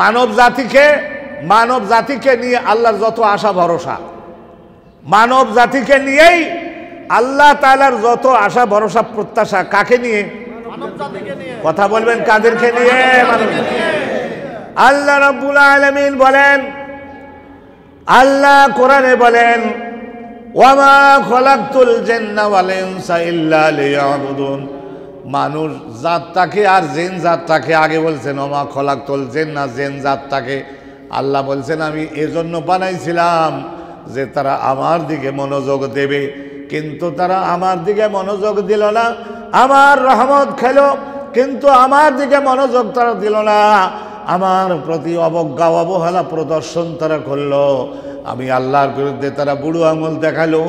মানব জাতিকে মানব জাতিকে নিয়ে আল্লাহর যত আশা ভরসা মানব জাতিকে নিয়েই আল্লাহ তালার যত আশা ভরসা প্রত্যাশা কাকে নিয়ে কথা বলবেন কাদেরকে নিয়ে আল্লাহ রব্বুল আলমিন বলেন আল্লাহ কোরআনে বলেন ওয়ামা খলাকুল জেন্না বলেন সাইল্লা লিয়াবুদুন মানুষ জাতটাকে আর জেন জাতটাকে আগে বলছেন অমা খলাক তোল জেন না জেন জাতটাকে আল্লাহ বলছেন আমি এজন্য বানাইছিলাম যে তারা আমার দিকে মনোযোগ দেবে কিন্তু তারা আমার দিকে মনোযোগ দিল না আমার রহমত খেল কিন্তু আমার দিকে মনোযোগ তারা দিল না আমার প্রতি অবজ্ঞা অবহেলা প্রদর্শন তারা করলো আমি আল্লাহর বিরুদ্ধে তারা বুড়ো আঙুল দেখালো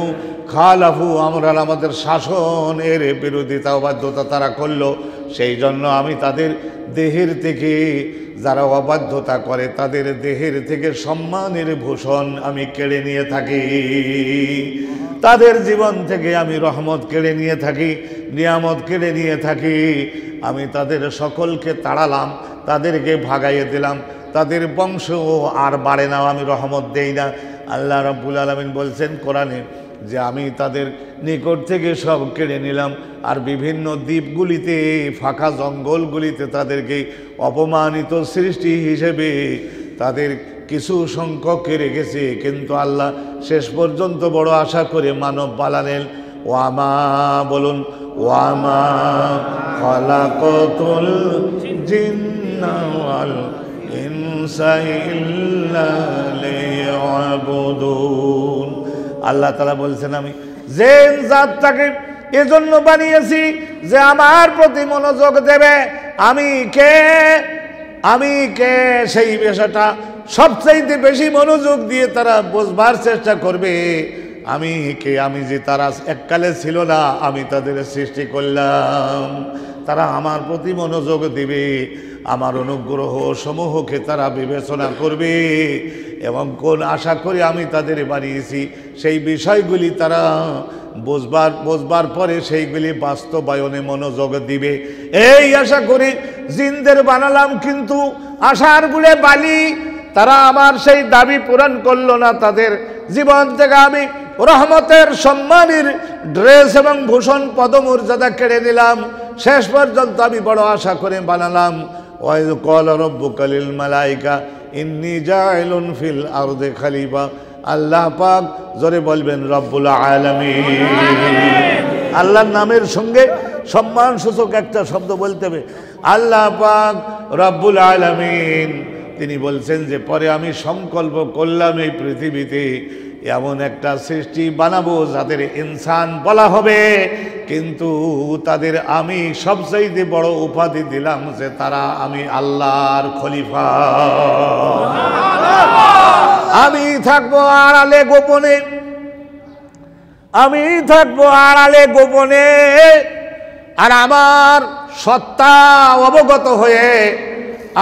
খালাফু আমরা আমাদের শাসন এর বিরোধিতা অবাধ্যতা তারা করলো সেই জন্য আমি তাদের দেহের থেকে যারা অবাধ্যতা করে তাদের দেহের থেকে সম্মানের ভূষণ আমি কেড়ে নিয়ে থাকি তাদের জীবন থেকে আমি রহমত কেড়ে নিয়ে থাকি নিয়ামত কেড়ে নিয়ে থাকি আমি তাদের সকলকে তাড়ালাম তাদেরকে ভাগাইয়ে দিলাম তাদের বংশ আর বাড়ে না আমি রহমত দেই না আল্লাহ রব্বুল আলমিন বলছেন কোরআনে যে আমি তাদের নিকট থেকে সব কেড়ে নিলাম আর বিভিন্ন দ্বীপগুলিতে ফাঁকা জঙ্গলগুলিতে তাদেরকে অপমানিত সৃষ্টি হিসেবে তাদের কিছু কেড়ে রেখেছে কিন্তু আল্লাহ শেষ পর্যন্ত বড় আশা করে মানব পালালেন ওয়ামা বলুন ওয়ামা খলাকতুল জিন্ন আল্লাহ তালা বলছেন আমি জেন জাতটাকে এজন্য বানিয়েছি যে আমার প্রতি মনোযোগ দেবে আমি কে আমি কে সেই পেশাটা সবচাইতে বেশি মনোযোগ দিয়ে তারা বোঝবার চেষ্টা করবে আমি কে আমি যে তারা এককালে ছিল না আমি তাদের সৃষ্টি করলাম তারা আমার প্রতি মনোযোগ দেবে আমার অনুগ্রহ সমূহকে তারা বিবেচনা করবে এবং কোন আশা করে আমি তাদের বানিয়েছি সেই বিষয়গুলি তারা বুঝবার বুঝবার পরে সেইগুলি বাস্তবায়নে মনোযোগ দিবে এই আশা করি জিনদের বানালাম কিন্তু আশার গুলে বালি তারা আমার সেই দাবি পূরণ করলো না তাদের জীবন থেকে আমি রহমতের সম্মানের ড্রেস এবং ভূষণ পদমর্যাদা কেড়ে নিলাম শেষ পর্যন্ত আমি বড় আশা করে বানালাম ওয়াইদ কল রব্বুকালিল মালাইকা ইন্নি জাইলুন ফিল আরদে খালিবা আল্লাহ পাক জোরে বলবেন রব্বুল আলমী আল্লাহর নামের সঙ্গে সম্মানসূচক একটা শব্দ বলতে হবে আল্লাহ পাক রব্বুল আলমিন তিনি বলছেন যে পরে আমি সংকল্প করলাম এই পৃথিবীতে এমন একটা সৃষ্টি বানাবো যাদের ইনসান বলা হবে কিন্তু তাদের আমি সবচাইতে বড় উপাধি দিলাম যে তারা আমি আল্লাহর খলিফা আমি থাকবো আড়ালে গোপনে আমি থাকবো আড়ালে গোপনে আর আমার সত্তা অবগত হয়ে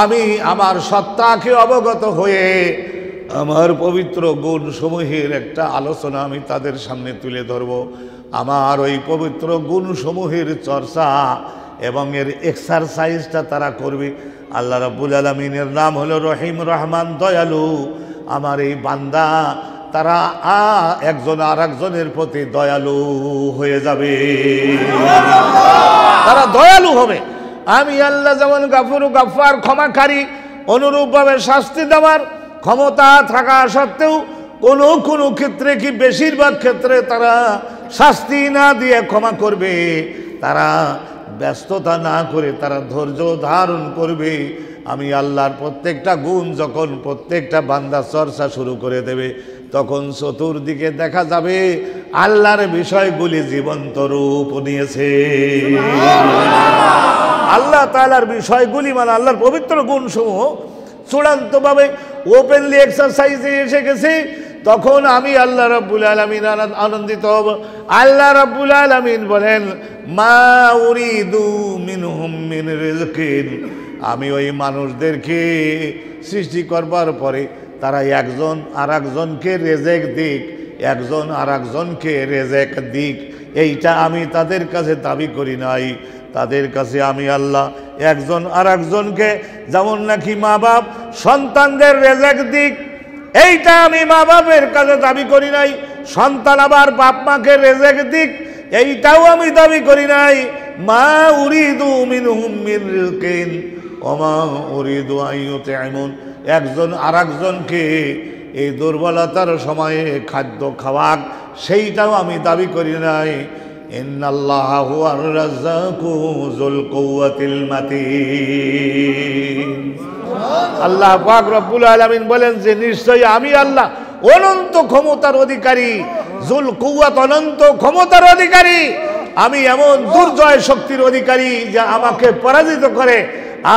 আমি আমার সত্তাকে অবগত হয়ে আমার পবিত্র গুণ সমূহের একটা আলোচনা আমি তাদের সামনে তুলে ধরব আমার ওই পবিত্র গুণ সমূহের চর্চা এবং এর এক্সারসাইজটা তারা করবে আল্লাহ রাবুল আলমিনের নাম হলো রহিম রহমান দয়ালু আমার এই বান্দা তারা আ একজন আর একজনের প্রতি দয়ালু হয়ে যাবে তারা দয়ালু হবে আমি আল্লাহ যেমন গাফুরু গাফার ক্ষমাকারী অনুরূপভাবে শাস্তি দেওয়ার ক্ষমতা থাকা সত্ত্বেও কোনো কোনো ক্ষেত্রে কি বেশিরভাগ ক্ষেত্রে তারা শাস্তি না দিয়ে ক্ষমা করবে তারা ব্যস্ততা না করে তারা ধৈর্য ধারণ করবে আমি আল্লাহর প্রত্যেকটা গুণ যখন প্রত্যেকটা বান্দা চর্চা শুরু করে দেবে তখন চতুর্দিকে দেখা যাবে আল্লাহর বিষয়গুলি জীবন্ত রূপ নিয়েছে আল্লাহ তালার বিষয়গুলি মানে আল্লাহর পবিত্র গুণসমূহ চূড়ান্তভাবে ওপেনলি এক্সারসাইজে এসে গেছি তখন আমি আল্লাহ রব্বুল আলমিন আনন্দিত হব আল্লাহ রব্বুল আলমিন বলেন মা উরিদু মিন রিজকিন আমি ওই মানুষদেরকে সৃষ্টি করবার পরে তারা একজন আর একজনকে রেজেক দিক একজন আর একজনকে রেজেক দিক এইটা আমি তাদের কাছে দাবি করি নাই তাদের কাছে আমি আল্লাহ একজন আর একজনকে যেমন নাকি মা বাপ সন্তানদের রেজাক দিক এইটা আমি মা বাপের কাছে দাবি করি নাই সন্তান আবার বাপ মাকে রেজেক দিক এইটাও আমি দাবি করি নাই মা উরিদু মিন হুমিন অমা উরিদু আইয়তে এমন একজন আর একজনকে এই দুর্বলতার সময়ে খাদ্য খাওয়াক সেইটাও আমি দাবি করি নাই ان الله هو الرزاق ذو القوه المتين আল্লাহ পাক রব্বুল আলামিন বলেন যে নিশ্চয়ই আমি আল্লাহ অনন্ত ক্ষমতার অধিকারী জুল কুয়াত অনন্ত ক্ষমতার অধিকারী আমি এমন দুর্জয় শক্তির অধিকারী যা আমাকে পরাজিত করে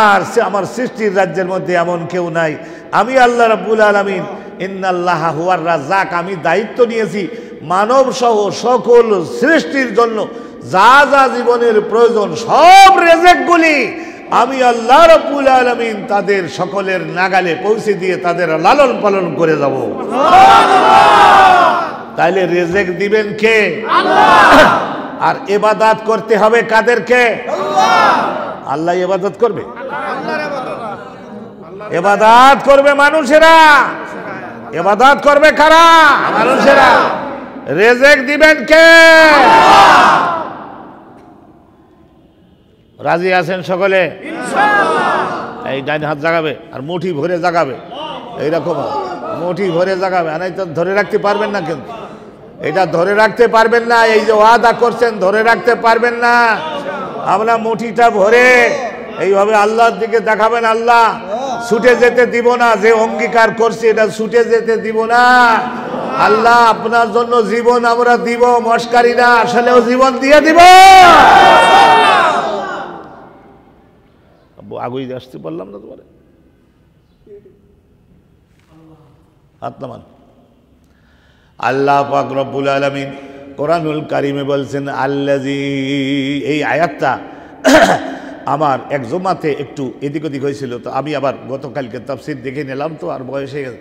আর সে আমার সৃষ্টির রাজ্যের মধ্যে এমন কেউ নাই আমি আল্লাহ রাব্বুল আলামিন ইন্নাল্লাহ হুয়ার রাজাক আমি দায়িত্ব নিয়েছি মানব সহ সকল সৃষ্টির জন্য যা যা জীবনের প্রয়োজন সব রেজেকগুলি আমি আল্লাহ রবুল আলমিন তাদের সকলের নাগালে পৌঁছে দিয়ে তাদের লালন পালন করে যাব তাইলে রেজেক দিবেন কে আর এবাদাত করতে হবে কাদেরকে আল্লাহ এবাদত করবে এবাদাত করবে মানুষেরা এবাদাত করবে কারা মানুষেরা রেজেক দিবেন কে রাজি আছেন সকলে এই ডাইন হাত জাগাবে আর মুঠি ভরে জাগাবে এইরকম মুঠি ভরে জাগাবে আর তো ধরে রাখতে পারবেন না কিন্তু এটা ধরে রাখতে পারবেন না এই যে ওয়াদা করছেন ধরে রাখতে পারবেন না আমরা মুঠিটা ভরে এইভাবে আল্লাহর দিকে দেখাবেন আল্লাহ ছুটে যেতে দিব না যে অঙ্গীকার করছি এটা ছুটে যেতে দিব না আল্লাহ আপনার জন্য জীবন আমরা দিব মস্কারীরা আসলেও জীবন দিয়ে দিব আগুই আসতে পারলাম না তোমার আল্লাহ রব্বুল আলমিন কোরআনুল কারিমে বলছেন আল্লা এই আয়াতটা আমার এক জমাতে একটু এদিক ওদিক হয়েছিল তো আমি আবার গতকালকে তাফসির দেখে নিলাম তো আর বয়স হয়ে গেছে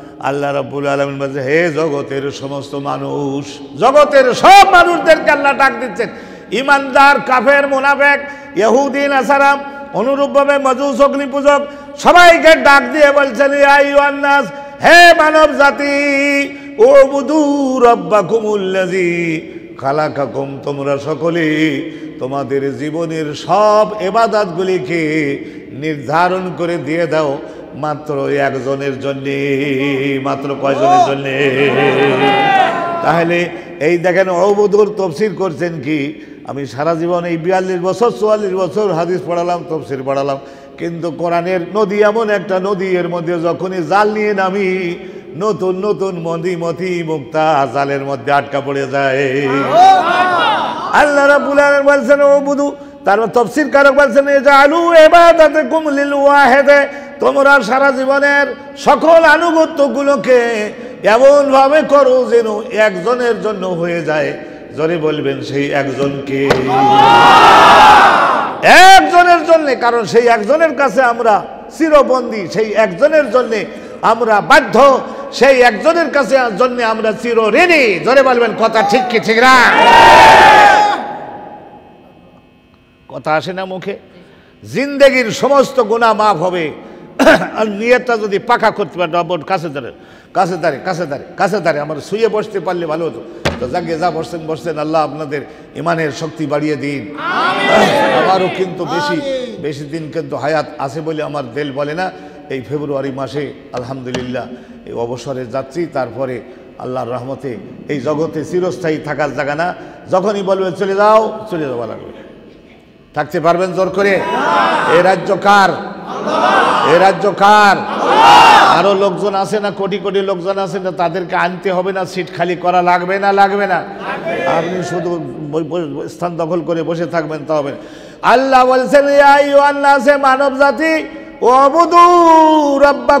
আল্লাহ রাব্বুল আলমিন বলছে হে জগতের সমস্ত মানুষ জগতের সব মানুষদেরকে আল্লাহ ডাক দিচ্ছেন ইমানদার কাফের মোনাফেক ইহুদিন আসারাম অনুরূপভাবে মজুস পূজক সবাইকে ডাক দিয়ে বলছেন ইয়ান্নাস হে মানব জাতি ও বুধু রব্বা কুমুল্লাজি খালাকাকুম তোমরা সকলে তোমাদের জীবনের সব এবাদাতগুলিকে নির্ধারণ করে দিয়ে দাও মাত্র একজনের জন্যে মাত্র কয়জনের জন্য তাহলে এই দেখেন অবধুর তফসির করছেন কি আমি সারা জীবন এই বিয়াল্লিশ বছর চুয়াল্লিশ বছর হাদিস পড়ালাম তফসির পড়ালাম কিন্তু কোরআনের নদী এমন একটা নদী এর মধ্যে যখনই জাল নিয়ে নামি নতুন নতুন মদি মতি মুক্তা জালের মধ্যে আটকা পড়ে যায় আল্লাহ বলছেন তারপর তফসির কারক বলছেন এ এবার তাতে কুমলিল ওয়াহেদে তোমরা সারা জীবনের সকল আনুগত্যগুলোকে এমনভাবে করো যেন একজনের জন্য হয়ে যায় জনে বলবেন সেই একজনকে একজনের জন্য কারণ সেই একজনের কাছে আমরা চিরবন্দী সেই একজনের জন্যে আমরা বাধ্য সেই একজনের কাছে জন্য আমরা চির রেডি জনে বলবেন কথা ঠিক কি ঠিক না কথা আসে না মুখে জিন্দেগির সমস্ত গুণা মাফ হবে আর নিয়েটা যদি পাকা করতে পারে রবট কাছে ধরে কাছে ধারে কাছে ধারে কাছে ধারে আমার শুয়ে বসতে পারলে ভালো হতো তো যাকে যা বসছেন বসছেন আল্লাহ আপনাদের ইমানের শক্তি বাড়িয়ে দিন আমারও কিন্তু বেশি বেশি দিন কিন্তু হায়াত আছে বলে আমার দেল বলে না এই ফেব্রুয়ারি মাসে আলহামদুলিল্লাহ এই অবসরে যাচ্ছি তারপরে আল্লাহর রহমতে এই জগতে চিরস্থায়ী থাকার জায়গা না যখনই বলবে চলে যাও চলে যাওয়া লাগবে থাকতে পারবেন জোর করে এ রাজ্য কার এ রাজ্য কার আরো লোকজন আছে না কোটি কোটি লোকজন আছে না তাদেরকে আনতে হবে না সিট খালি করা লাগবে না লাগবে না আপনি শুধু স্থান দখল করে বসে থাকবেন তা হবে আল্লাহ বলছেন মানব জাতি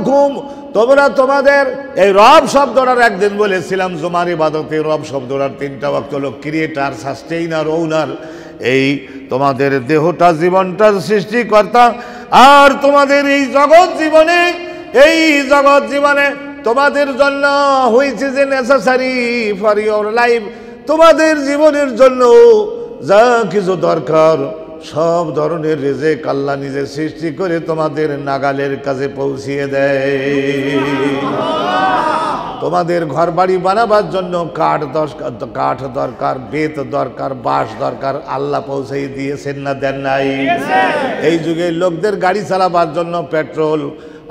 ঘুম তোমরা তোমাদের এই রব শব্দটার একদিন বলেছিলাম জুমার ইবাদতে রব শব্দটার তিনটা বাক্য হলো ক্রিয়েটার সাস্টেইনার ওনার এই তোমাদের দেহটা জীবনটার সৃষ্টিকর্তা আর তোমাদের এই জগৎ জীবনে এই জগৎ জীবনে তোমাদের জন্য হয়েছে যে নেসেসারি ফর ইউর লাইফ তোমাদের জীবনের জন্য যা কিছু দরকার সব ধরনের রেজে কাল্লা নিজে সৃষ্টি করে তোমাদের নাগালের কাছে পৌঁছিয়ে দেয় তোমাদের ঘর বাড়ি বানাবার জন্য কাঠ দরকার কাঠ দরকার বেত দরকার বাঁশ দরকার আল্লাহ পৌঁছাই দিয়েছেন না দেন নাই এই যুগে লোকদের গাড়ি চালাবার জন্য পেট্রোল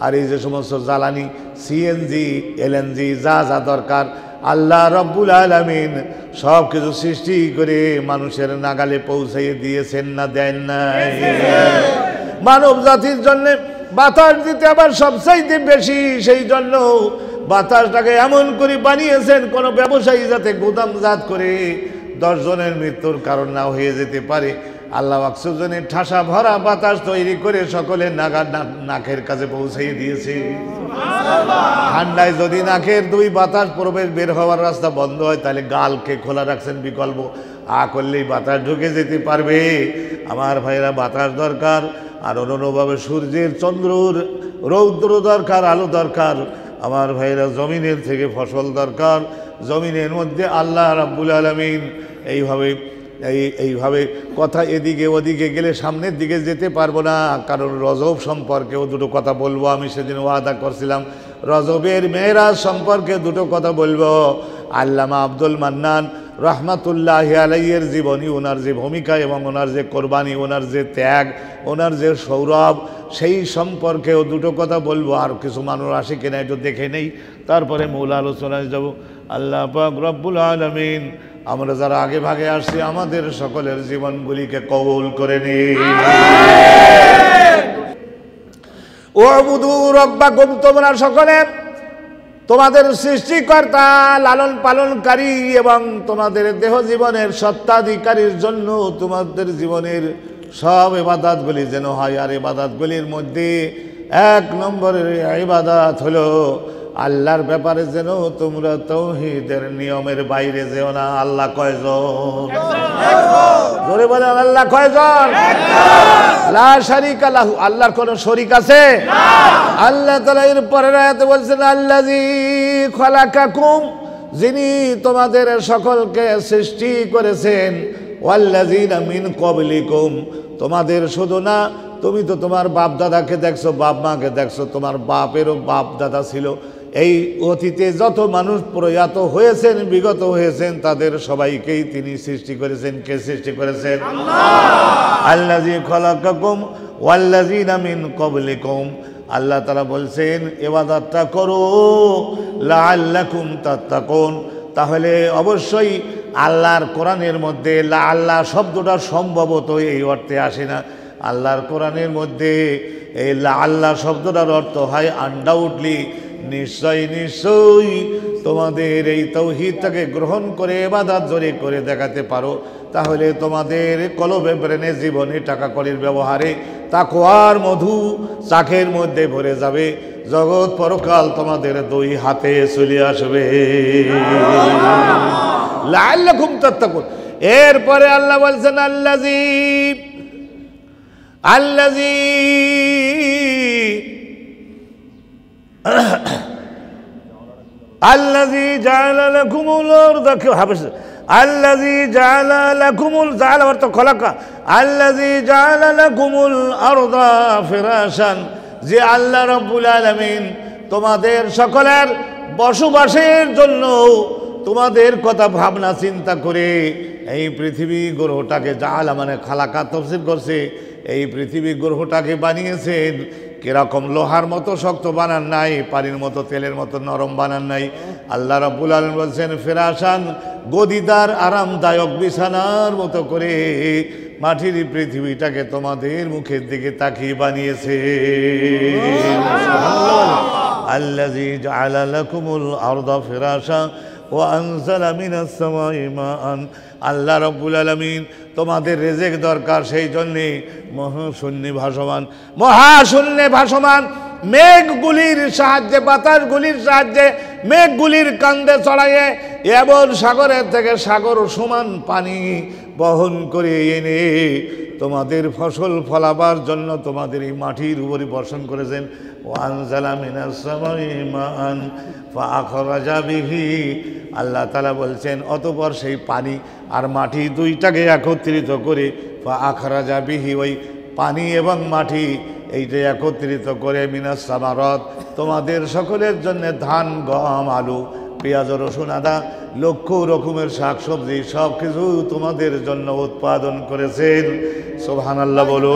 আর এই যে সমস্ত জ্বালানি সিএনজি এলএনজি যা যা দরকার আল্লাহ রব্বুল আলমিন সব কিছু সৃষ্টি করে মানুষের নাগালে পৌঁছাই দিয়েছেন না দেন নাই মানব জাতির জন্যে বাতাস দিতে আবার সবচাইতে বেশি সেই জন্য বাতাসটাকে এমন করে বানিয়েছেন কোনো ব্যবসায়ী যাতে জাত করে দশজনের মৃত্যুর কারণ না হয়ে যেতে পারে আল্লাহ অক্সিজনের ঠাসা ভরা বাতাস তৈরি করে সকলে নাগা নাকের কাছে পৌঁছাই দিয়েছে ঠান্ডায় যদি নাকের দুই বাতাস প্রবেশ বের হওয়ার রাস্তা বন্ধ হয় তাহলে গালকে খোলা রাখছেন বিকল্প আ করলেই বাতাস ঢুকে যেতে পারবে আমার ভাইরা বাতাস দরকার আর অন্যভাবে সূর্যের চন্দ্রর রৌদ্র দরকার আলো দরকার আমার ভাইরা জমিনের থেকে ফসল দরকার জমিনের মধ্যে আল্লাহ রাব্বুল আলমিন এইভাবে এই এইভাবে কথা এদিকে ওদিকে গেলে সামনের দিকে যেতে পারবো না কারণ রজব সম্পর্কেও দুটো কথা বলবো আমি সেদিন ওয়াদা করছিলাম রজবের মেয়েরা সম্পর্কে দুটো কথা বলবো আল্লামা আব্দুল মান্নান রহমাতুল্লাহ আলাইয়ের জীবনী ওনার যে ভূমিকা এবং ওনার যে কোরবানি ওনার যে ত্যাগ ওনার যে সৌরভ সেই সম্পর্কেও দুটো কথা বলবো আর কিছু মানুষ আসে কিনা একটু দেখে নেই তারপরে মূল আলোচনায় যাব আল্লাহ পাক রব্বুল আলমিন আমরা যারা আগে ভাগে আসছি আমাদের সকলের জীবনগুলিকে কবুল করে নিই ও বুধু রব্বাকুম তোমরা সকলের তোমাদের সৃষ্টিকর্তা লালন পালনকারী এবং তোমাদের দেহ জীবনের সত্তাধিকারীর জন্য তোমাদের জীবনের সব এবাদাতগুলি যেন হয় আর এবাদাতগুলির মধ্যে এক নম্বরের এবাদাত হলো আল্লাহর ব্যাপারে যেন তোমরা তৌহিদের নিয়মের বাইরে যেও না আল্লাহ কয়জন জোরে আল্লাহ কয়জন আল্লাহর কোন আছে আল্লাহ এর পরের আয়াতে বলছেন খলাকাকুম যিনি তোমাদের সকলকে সৃষ্টি করেছেন ওয়াল্লাযীনা মিন কবলিকুম তোমাদের শুধু না তুমি তো তোমার বাপ দাদাকে দেখছো বাপ মাকে দেখছো তোমার বাপেরও বাপ দাদা ছিল এই অতীতে যত মানুষ প্রয়াত হয়েছেন বিগত হয়েছেন তাদের সবাইকেই তিনি সৃষ্টি করেছেন কে সৃষ্টি করেছেন আল্লাজি খলাকুম ওয়াল্লাজি নামিন কবলিকুম আল্লাহ তারা বলছেন এবাদাতটা করো লাল্লাকুম তাত্তাকুন তাহলে অবশ্যই আল্লাহর কোরআনের মধ্যে লা আল্লাহ শব্দটা সম্ভবত এই অর্থে আসে না আল্লাহর কোরআনের মধ্যে এই লা আল্লাহ শব্দটার অর্থ হয় আনডাউটলি নিশ্চয় নিশ্চয়ই তোমাদের এই তৌহিদটাকে গ্রহণ করে এবাদাত জোরে করে দেখাতে পারো তাহলে তোমাদের কলবে ব্রেনে জীবনে টাকা কলির ব্যবহারে তাকোয়ার মধু চাখের মধ্যে ভরে যাবে জগৎ পরকাল তোমাদের দুই হাতে চলে আসবে লাল ঘুম তত্ত্বকুন এরপরে আল্লাহ বলছেন আল্লাহ আল্লাহ আল্লাজি জায়লা কুমুলর আরদ হাফেজ আল্লাজি জায়লা লাকুমুল জায়লা অর্থ খলাকা আল্লাজি জায়লা লাকুমুল আরদ ফিরাশান যে আল্লাহ রব্বুল আলামিন তোমাদের সকলের বসবাসের জন্য তোমাদের কথা ভাবনা চিন্তা করে এই পৃথিবী গ্রহটাকে জালা মানে খালাকা তফসিল করছে এই পৃথিবী গ্রহটাকে বানিয়েছেন কিরকম লোহার মতো শক্ত বানান নাই পানির মতো তেলের মতো নরম বানান নাই আল্লাহ রাবুল আলম বলছেন ফেরাসান গদিদার আরামদায়ক বিছানার মতো করে মাটির পৃথিবীটাকে তোমাদের মুখের দিকে তাকিয়ে বানিয়েছে আল্লাহ আল্লাহ কুমুল আর্দা ফেরাসা ও আনসালামিনাসমান আল্লাহ রব্বুল আলমিন তোমাদের রেজেক দরকার সেই জন্যে মহাশূন্যে ভাসমান মহাশূন্যে ভাসমান মেঘগুলির সাহায্যে বাতাসগুলির সাহায্যে মেঘগুলির কান্দে চড়াইয়ে এবং সাগরের থেকে সাগর সমান পানি বহন করে এনে তোমাদের ফসল ফলাবার জন্য তোমাদের এই মাটির উপরে বর্ষণ করেছেন আল্লাহ তালা বলছেন অতপর সেই পানি আর মাটি দুইটাকে একত্রিত করে আখরাজা বিহি ওই পানি এবং মাটি এইটা একত্রিত করে মিনাস তোমাদের সকলের জন্য ধান গম আলু পেঁয়াজ রসুন আদা লক্ষ রকমের শাকসবজি সব কিছু তোমাদের জন্য উৎপাদন করেছেন সোহান আল্লাহ বলো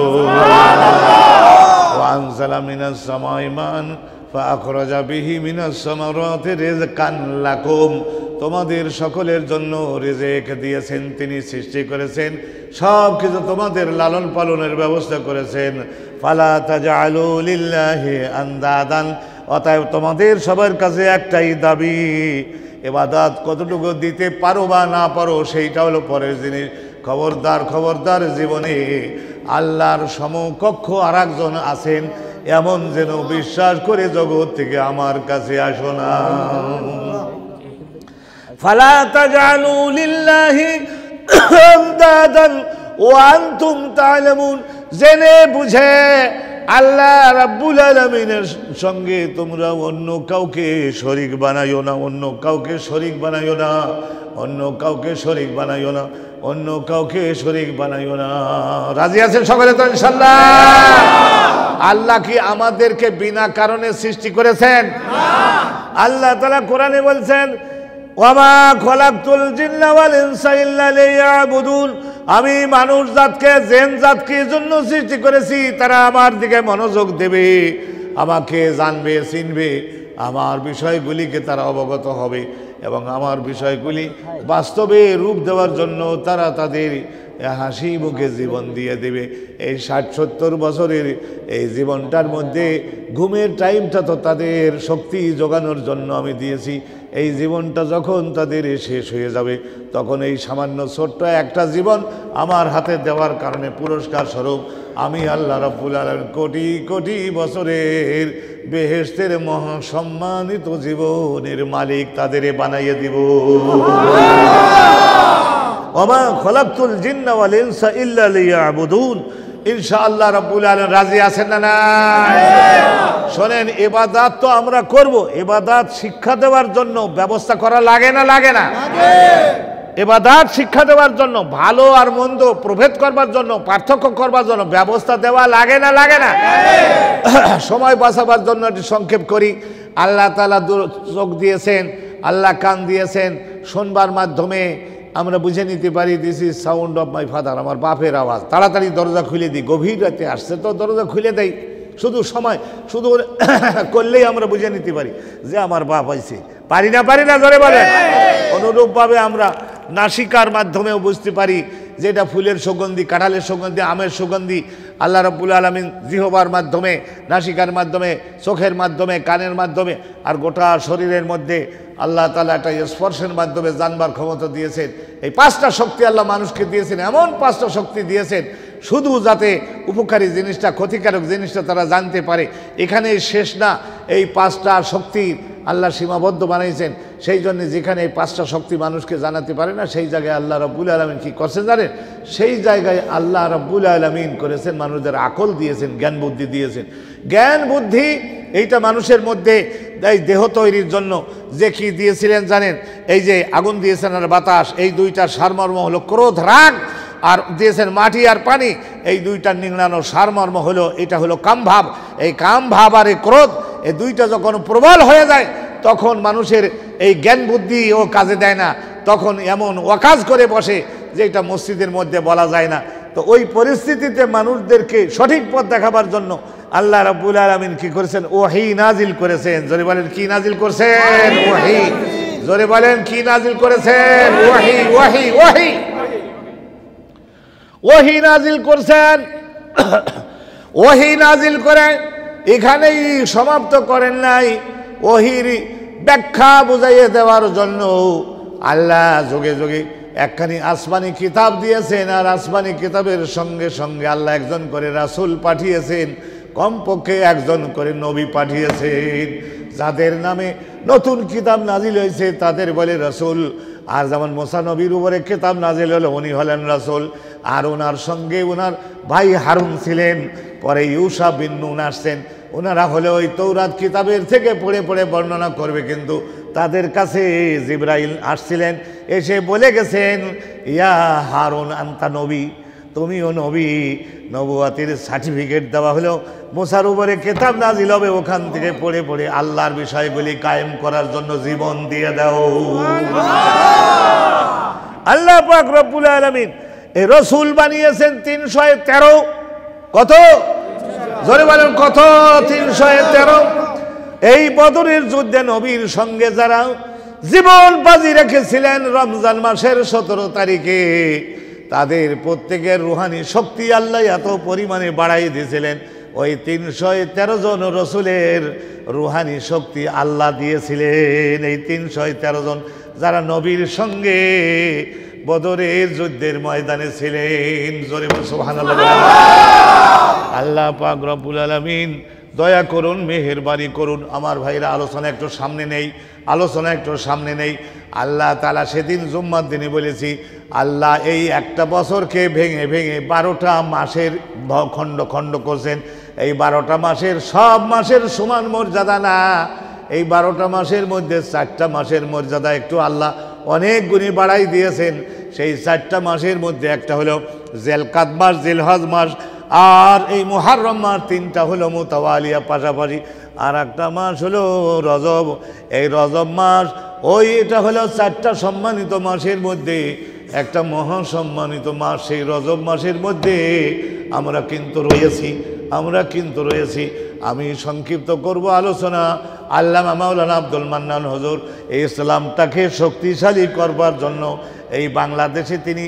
বিহি মিনাস সামারাতে তোমাদের সকলের জন্য রেজেক দিয়েছেন তিনি সৃষ্টি করেছেন সব কিছু তোমাদের লালন পালনের ব্যবস্থা করেছেন ফালা তাজা আলু আন্দাদান অতএব তোমাদের সবার কাছে একটাই দাবি এবাদাত কতটুকু দিতে পারো বা না পারো সেইটা হলো পরের জিনিস খবরদার খবরদার জীবনে আল্লাহর সমকক্ষ আর আছেন এমন যেন বিশ্বাস করে জগৎ থেকে আমার কাছে আসো না ফালা তাজালু লিল্লাহি আমদাদান তা'লামুন জেনে বুঝে আল্লাহ রাব্বুল আলমিনের সঙ্গে তোমরা অন্য কাউকে শরিক বানাইও না অন্য কাউকে শরিক বানাইও না অন্য কাউকে শরিক বানাইও না অন্য কাউকে শরিক বানাইও না রাজি আছেন সকলে তো ইনশাল্লাহ আল্লাহ কি আমাদেরকে বিনা কারণে সৃষ্টি করেছেন আল্লাহ তালা কোরআনে বলছেন ওয়ামা জিল্লা জিন্নাওয়াল ইনসা ইল্লা লিয়াবুদুন আমি মানুষ জাতকে জেন জাতকে জন্য সৃষ্টি করেছি তারা আমার দিকে মনোযোগ দেবে আমাকে জানবে চিনবে আমার বিষয়গুলিকে তারা অবগত হবে এবং আমার বিষয়গুলি বাস্তবে রূপ দেওয়ার জন্য তারা তাদের হাসি মুখে জীবন দিয়ে দেবে এই ষাট সত্তর বছরের এই জীবনটার মধ্যে ঘুমের টাইমটা তো তাদের শক্তি জোগানোর জন্য আমি দিয়েছি এই জীবনটা যখন তাদের শেষ হয়ে যাবে তখন এই সামান্য ছোট্ট একটা জীবন আমার হাতে দেওয়ার কারণে পুরস্কার স্বরূপ আমি আল্লাহ রব্বুল আলম কোটি কোটি বছরের বেহেস্তের মহা সম্মানিত জীবনের মালিক তাদের বানাইয়ে দিব অমা খলাক্তুল জিন্নাওয়াল ইল্লা লিয়াবুদুন ইনশাআল্লাহ রব্বুল আলম রাজি আছেন না না শোনেন এবাদাত তো আমরা করব এবাদাত শিক্ষা দেওয়ার জন্য ব্যবস্থা করা লাগে না লাগে না এবাদাত শিক্ষা দেওয়ার জন্য ভালো আর মন্দ প্রভেদ করবার জন্য পার্থক্য করবার জন্য ব্যবস্থা দেওয়া লাগে না লাগে না সময় বাঁচাবার জন্য একটি সংক্ষেপ করি আল্লাহ তালা চোখ দিয়েছেন আল্লাহ কান দিয়েছেন শোনবার মাধ্যমে আমরা বুঝে নিতে পারি this is sound of my father আমার বাপের আওয়াজ তাড়াতাড়ি দরজা খুলে দিই গভীর রাতে আসছে তো দরজা খুলে দেয় শুধু সময় শুধু করলেই আমরা বুঝে নিতে পারি যে আমার বাপ হয়েছে পারি না পারি না ধরে বলে হ্যাঁ। অনুরূপভাবে আমরা নাসিকার মাধ্যমেও বুঝতে পারি যে এটা ফুলের সুগন্ধি কাঁঠালের সুগন্ধি আমের সুগন্ধি আল্লাহ রব্বুল আলমিন জিহবার মাধ্যমে নাসিকার মাধ্যমে চোখের মাধ্যমে কানের মাধ্যমে আর গোটা শরীরের মধ্যে আল্লাহ তালা একটা স্পর্শের মাধ্যমে জানবার ক্ষমতা দিয়েছেন এই পাঁচটা শক্তি আল্লাহ মানুষকে দিয়েছেন এমন পাঁচটা শক্তি দিয়েছেন শুধু যাতে উপকারী জিনিসটা ক্ষতিকারক জিনিসটা তারা জানতে পারে এখানে শেষ না এই পাঁচটা শক্তির আল্লাহ সীমাবদ্ধ বানিয়েছেন সেই জন্য যেখানে এই পাঁচটা শক্তি মানুষকে জানাতে পারে না সেই জায়গায় আল্লাহ রব্বুল আলমিন কী করছেন জানেন সেই জায়গায় আল্লাহ রব্বুল আলমিন করেছেন মানুষদের আকল দিয়েছেন জ্ঞান বুদ্ধি দিয়েছেন জ্ঞান বুদ্ধি এইটা মানুষের মধ্যে এই দেহ তৈরির জন্য যে কি দিয়েছিলেন জানেন এই যে আগুন দিয়েছেন আর বাতাস এই দুইটা সারমর্ম হলো ক্রোধ রাগ আর দেশের মাটি আর পানি এই দুইটা নিংড়ানো সারমর্ম হলো এটা হলো কামভাব এই কামভাব আর এই ক্রোধ এই দুইটা যখন প্রবল হয়ে যায় তখন মানুষের এই জ্ঞান বুদ্ধি ও কাজে দেয় না তখন এমন অকাজ করে বসে যেটা মসজিদের মধ্যে বলা যায় না তো ওই পরিস্থিতিতে মানুষদেরকে সঠিক পথ দেখাবার জন্য আল্লাহ রাবুল আলমিন কি করেছেন ওহি নাজিল করেছেন জোরে বলেন কি নাজিল করেছেন ওহি জোরে বলেন কি নাজিল করেছেন ওহি ওহি ওহি ওহি নাজিল করছেন ওহি নাজিল করে এখানেই সমাপ্ত করেন নাই ওহির ব্যাখ্যা বুঝাইয়ে দেওয়ার জন্য আল্লাহ যোগে যোগে একখানি আসমানি কিতাব দিয়েছেন আর আসমানি কিতাবের সঙ্গে সঙ্গে আল্লাহ একজন করে রাসুল পাঠিয়েছেন কমপক্ষে একজন করে নবী পাঠিয়েছেন যাদের নামে নতুন কিতাব নাজিল হয়েছে তাদের বলে রাসুল আর যেমন মোসা নবীর উপরে কিতাব নাজিল হলে উনি হলেন রাসুল আর ওনার সঙ্গে ওনার ভাই হারুন ছিলেন পরে ইউসা বিন নুন আসছেন ওনারা হলে ওই তৌরাত কিতাবের থেকে পড়ে পড়ে বর্ণনা করবে কিন্তু তাদের কাছে জিব্রাইল আসছিলেন এসে বলে গেছেন ইয়া হারুন আন্তা নবী তুমিও নবী নবুয়াতির সার্টিফিকেট দেওয়া হলো মোসার উপরে কেতাব নাজিল হবে ওখান থেকে পড়ে পড়ে আল্লাহর বিষয়গুলি কায়েম করার জন্য জীবন দিয়ে দাও আল্লাহ পাক আলমিন এই রসুল বানিয়েছেন তিনশো তেরো কত জোরে বলেন কত তিনশো তেরো এই বদরের যুদ্ধে নবীর সঙ্গে যারা জীবন বাজি রেখেছিলেন রমজান মাসের সতেরো তারিখে তাদের প্রত্যেকের রুহানি শক্তি আল্লাহ এত পরিমাণে বাড়াই দিয়েছিলেন ওই তিনশো তেরো জন রসুলের রুহানি শক্তি আল্লাহ দিয়েছিলেন এই তিনশো তেরো জন যারা নবীর সঙ্গে বদরের যুদ্ধের ময়দানে ছিলেন জোরে আল্লাহ পাক আলমিন দয়া করুন মেহেরবাড়ি করুন আমার ভাইরা আলোচনা একটু সামনে নেই আলোচনা একটু সামনে নেই আল্লাহ তালা সেদিন জুম্মার দিনে বলেছি আল্লাহ এই একটা বছরকে ভেঙে ভেঙে বারোটা মাসের খণ্ড খণ্ড করছেন এই বারোটা মাসের সব মাসের সমান মর্যাদা না এই বারোটা মাসের মধ্যে চারটা মাসের মর্যাদা একটু আল্লাহ অনেক গুণী বাড়াই দিয়েছেন সেই চারটা মাসের মধ্যে একটা হলো জেলকাত মাস জেলহাজ মাস আর এই মোহারম মাস তিনটা হলো মোতাবালিয়া পাশাপাশি আর একটা মাস হলো রজব এই রজব মাস ওই এটা হলো চারটা সম্মানিত মাসের মধ্যে একটা মহাসম্মানিত মাস সেই রজব মাসের মধ্যে আমরা কিন্তু রয়েছি আমরা কিন্তু রয়েছি আমি সংক্ষিপ্ত করব আলোচনা আল্লাহ মাওলানা আব্দুল মান্নান হজুর এই ইসলামটাকে শক্তিশালী করবার জন্য এই বাংলাদেশে তিনি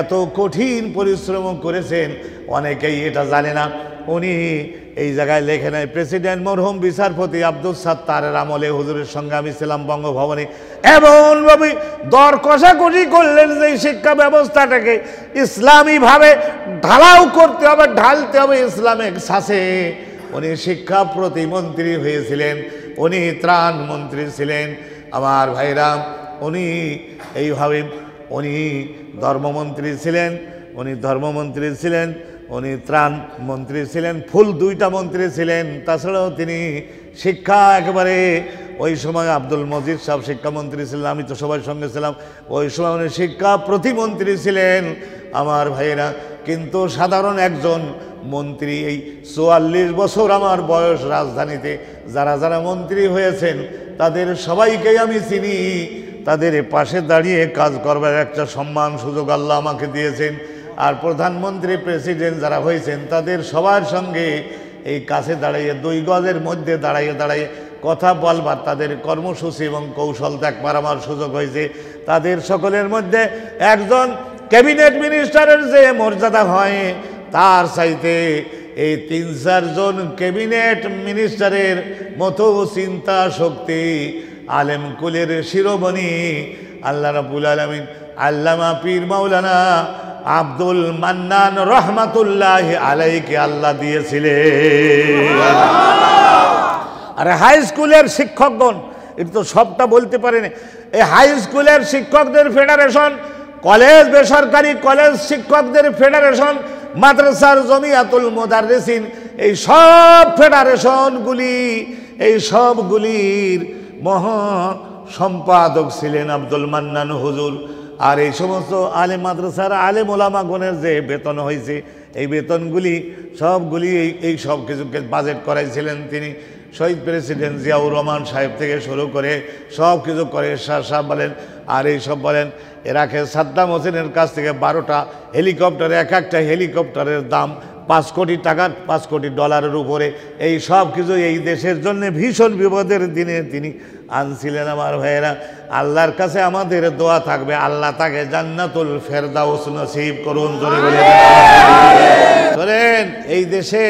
এত কঠিন পরিশ্রম করেছেন অনেকেই এটা জানে না উনি এই জায়গায় লেখে নেয় প্রেসিডেন্ট মরহুম বিচারপতি আব্দুল সাত্তারের আমলে হুজুরের সঙ্গে আমি ছিলাম বঙ্গভবনে এমনভাবে দর কষাকষি করলেন যে শিক্ষা ব্যবস্থাটাকে ইসলামীভাবে ঢালাও করতে হবে ঢালতে হবে ইসলামের শ্বাসে উনি শিক্ষা প্রতিমন্ত্রী হয়েছিলেন উনি ত্রাণ মন্ত্রী ছিলেন আমার ভাইরাম উনি এইভাবে উনি ধর্মমন্ত্রী ছিলেন উনি ধর্মমন্ত্রী ছিলেন উনি ত্রাণ মন্ত্রী ছিলেন ফুল দুইটা মন্ত্রী ছিলেন তাছাড়াও তিনি শিক্ষা একেবারে ওই সময় আব্দুল মজিদ সাহেব শিক্ষামন্ত্রী ছিলেন আমি তো সবার সঙ্গে ছিলাম ওই সময় উনি শিক্ষা প্রতিমন্ত্রী ছিলেন আমার ভাইয়েরা কিন্তু সাধারণ একজন মন্ত্রী এই চুয়াল্লিশ বছর আমার বয়স রাজধানীতে যারা যারা মন্ত্রী হয়েছেন তাদের সবাইকেই আমি চিনি তাদের পাশে দাঁড়িয়ে কাজ করবার একটা সম্মান সুযোগ আল্লাহ আমাকে দিয়েছেন আর প্রধানমন্ত্রী প্রেসিডেন্ট যারা হয়েছেন তাদের সবার সঙ্গে এই কাছে দাঁড়িয়ে দুই গজের মধ্যে দাঁড়াইয়ে দাঁড়াইয়ে কথা বলবার তাদের কর্মসূচি এবং কৌশল ত্যাগ পারামার সুযোগ হয়েছে তাদের সকলের মধ্যে একজন ক্যাবিনেট মিনিস্টারের যে মর্যাদা হয় তার চাইতে এই তিন চারজন ক্যাবিনেট মিনিস্টারের মতো চিন্তা শক্তি আলেম কুলের শিরোমণি আল্লাহ রাবুল আলমিন আল্লামা পীর মাওলানা আব্দুল মান্নান রহমাতুল্লাহ আলাইকে আল্লাহ দিয়েছিলেন আর হাই স্কুলের শিক্ষকগণ এটা তো সবটা বলতে পারেনি এই হাই স্কুলের শিক্ষকদের ফেডারেশন কলেজ বেসরকারি কলেজ শিক্ষকদের ফেডারেশন মাদ্রাসার জমিয়াতুল মোদারেসিন এই সব ফেডারেশনগুলি এই সবগুলির মহা সম্পাদক ছিলেন আব্দুল মান্নান হুজুর আর এই সমস্ত আলে মাদ্রাসার আলে গণের যে বেতন হয়েছে এই বেতনগুলি সবগুলি এই এই সব কিছুকে বাজেট করাইছিলেন তিনি শহীদ প্রেসিডেন্ট জিয়াউর রহমান সাহেব থেকে শুরু করে সব কিছু করে শাহ সাহ বলেন আর এই সব বলেন এরাকে সাদ্দাম হোসেনের কাছ থেকে বারোটা হেলিকপ্টার এক একটা হেলিকপ্টারের দাম পাঁচ কোটি টাকা পাঁচ কোটি ডলারের উপরে এই সব কিছু এই দেশের জন্য ভীষণ বিপদের দিনে তিনি আনছিলেন আমার ভাইয়েরা আল্লাহর কাছে আমাদের দোয়া থাকবে আল্লাহ তাকে জান্নাতুল ফেরদাউস নসিব করুন ধরেন এই দেশে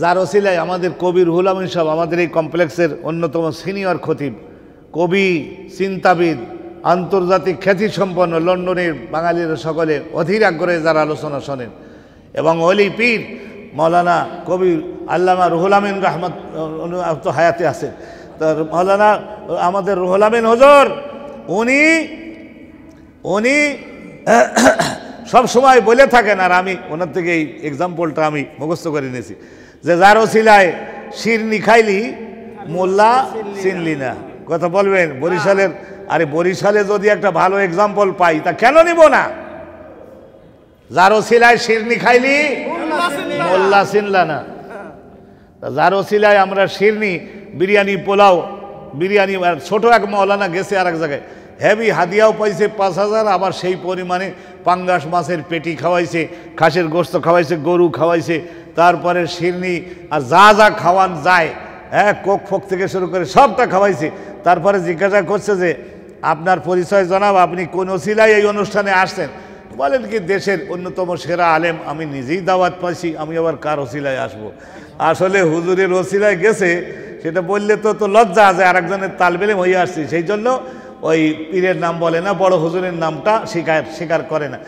যার ওসিলায় আমাদের কবি হুলাম সব আমাদের এই কমপ্লেক্সের অন্যতম সিনিয়র খতিব কবি চিন্তাবিদ আন্তর্জাতিক খ্যাতিসম্পন্ন লন্ডনের বাঙালিরা সকলে অধীর আগ্রহে যারা আলোচনা শোনেন এবং অলি পীর মৌলানা কবি আল্লামা রুহুল আমিন রহমত তো হায়াতে আছেন তো মৌলানা আমাদের রুহুল আমিন হজর উনি উনি সব সময় বলে থাকেন আর আমি ওনার থেকে এই এক্সাম্পলটা আমি মুখস্থ করে নিয়েছি যে যার ওসিলায় শিরনি খাইলি মোল্লা চিনলি না কথা বলবেন বরিশালের আরে বরিশালে যদি একটা ভালো এক্সাম্পল পাই তা কেন নিব না যার ওসিলায় শিরনি খাইলি মোল্লা চিনলা না যার ওসিলায় আমরা শিরনি বিরিয়ানি পোলাও বিরিয়ানি আর ছোট এক মহলানা গেছে আর এক জায়গায় হেভি হাদিয়াও পাইছে পাঁচ হাজার আবার সেই পরিমাণে পাঙ্গাস মাছের পেটি খাওয়াইছে খাসের গোস্ত খাওয়াইছে গরু খাওয়াইছে তারপরে শিরনি আর যা যা খাওয়ান যায় হ্যাঁ কোক ফোক থেকে শুরু করে সবটা খাওয়াইছে তারপরে জিজ্ঞাসা করছে যে আপনার পরিচয় জানাব আপনি কোন ওসিলায় এই অনুষ্ঠানে আসছেন বলেন কি দেশের অন্যতম সেরা আলেম আমি নিজেই দাওয়াত পাইছি আমি আবার কার ওসিলায় আসব। আসলে হুজুরের ওসিলায় গেছে সেটা বললে তো তো লজ্জা আছে আরেকজনের তালবেলে হয়ে আসছি সেই জন্য ওই পীরের নাম বলে না বড় হুজুরের নামটা স্বীকার স্বীকার করে না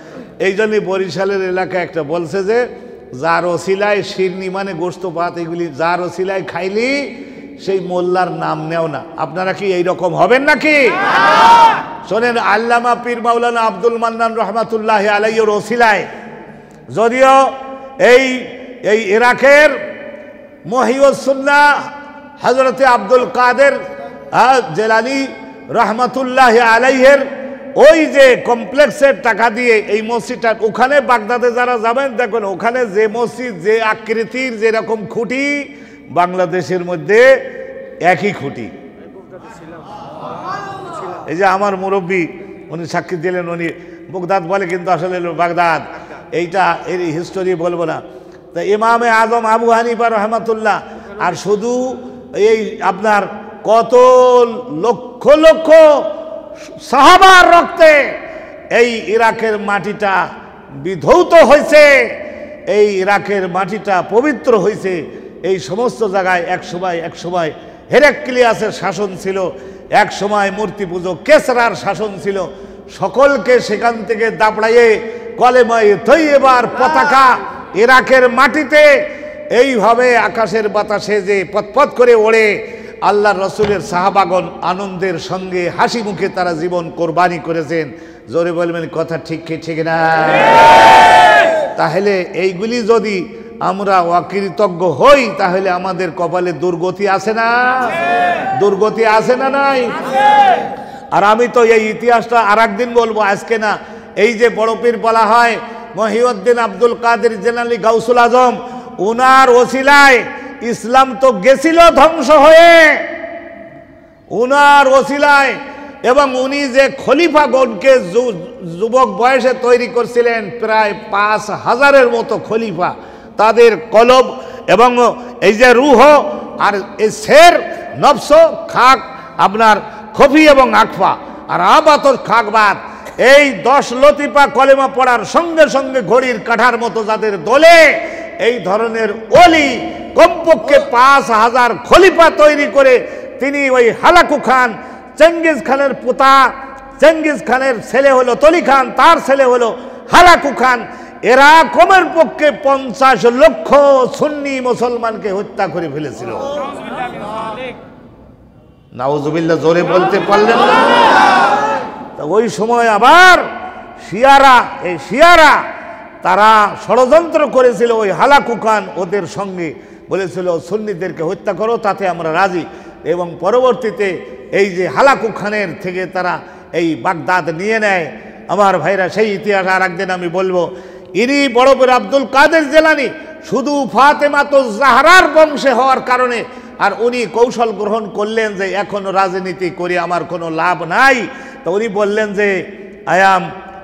এই জন্যই বরিশালের এলাকায় একটা বলছে যে যার ওসিলায় শিরনি মানে গোস্ত পাত এগুলি যার ওসিলায় খাইলি সেই মোল্লার নাম নেও না আপনারা কি এই রকম হবেন নাকি শোনেন আল্লামা পীর মাওলানা আব্দুল মান্নান রহমাতুল্লাহ আলাইয়ের রসিলায় যদিও এই এই ইরাকের মহিউসুল্লাহ হজরতে আব্দুল কাদের জেলানি রহমতুল্লাহ আলাইহের ওই যে কমপ্লেক্সের টাকা দিয়ে এই মসজিদটা ওখানে বাগদাদে যারা যাবেন দেখবেন ওখানে যে মসজিদ যে আকৃতির যেরকম খুঁটি বাংলাদেশের মধ্যে একই খুঁটি এই যে আমার মুরব্বী উনি সাক্ষী দিলেন উনি বগদাদ বলে কিন্তু আসলে বাগদাদ এইটা এর হিস্টোরি বলবো না তা ইমামে আজম আবু হানিফা রহমাতুল্লাহ আর শুধু এই আপনার কত লক্ষ লক্ষ সাহাবার রক্তে এই ইরাকের মাটিটা বিধৌত হয়েছে এই ইরাকের মাটিটা পবিত্র হয়েছে এই সমস্ত জায়গায় এক সময় এক সময় হেরাক্লিয়াসের শাসন ছিল এক সময় মূর্তি পুজো কেসরার শাসন ছিল সকলকে সেখান থেকে দাপড়াইয়ে কলেময় তৈবার পতাকা ইরাকের মাটিতে এইভাবে আকাশের বাতাসে যে পতপত করে ওড়ে আল্লাহ রসুলের সাহাবাগন আনন্দের সঙ্গে হাসি মুখে তারা জীবন কোরবানি করেছেন জোরে বলবেন কথা ঠিক ঠিক না তাহলে এইগুলি যদি আমরা অকৃতজ্ঞ হই তাহলে আমাদের কপালে দুর্গতি আছে না দুর্গতি আছে না নাই আর আমি তো এই ইতিহাসটা আর একদিন বলবো আজকে না এই যে বড় পীর বলা হয় মহিউদ্দিন আব্দুল কাদের জেনালি গাউসুল আজম উনার ওসিলায় ইসলাম তো গেছিল ধ্বংস হয়ে উনার ওসিলায় এবং উনি যে খলিফা খলিফাগণকে যুবক বয়সে তৈরি করছিলেন প্রায় পাঁচ হাজারের মতো খলিফা তাদের কলব এবং এই যে রুহ আর এই শের নবস খাক আপনার খফি এবং আখফা আর খাক খাকবাত এই দশ লতিপা কলেমা পড়ার সঙ্গে সঙ্গে ঘড়ির কাঠার মতো যাদের দোলে এই ধরনের অলি কমপক্ষে পাঁচ হাজার খলিফা তৈরি করে তিনি ওই হালাকু খান চেঙ্গিজ খানের পোতা চেঙ্গিজ খানের ছেলে হলো তলি খান তার ছেলে হলো হালাকু খান এরা কমের পক্ষে পঞ্চাশ লক্ষ সুন্নি মুসলমানকে হত্যা করে ফেলেছিল নাউজুবিল্লা জোরে বলতে পারলেন না তা ওই সময় আবার শিয়ারা এই শিয়ারা তারা ষড়যন্ত্র করেছিল ওই হালাকুকান ওদের সঙ্গে বলেছিল সুন্নিদেরকে হত্যা করো তাতে আমরা রাজি এবং পরবর্তীতে এই যে হালাকু খানের থেকে তারা এই বাগদাদ নিয়ে নেয় আমার ভাইরা সেই ইতিহাস আর একদিন আমি বলবো ইনি বড়বের আব্দুল কাদের জেলানি শুধু ফাতেমা তো জাহারার বংশে হওয়ার কারণে আর উনি কৌশল গ্রহণ করলেন যে এখন রাজনীতি করে আমার কোনো লাভ নাই তো উনি বললেন যে আই অ্যাম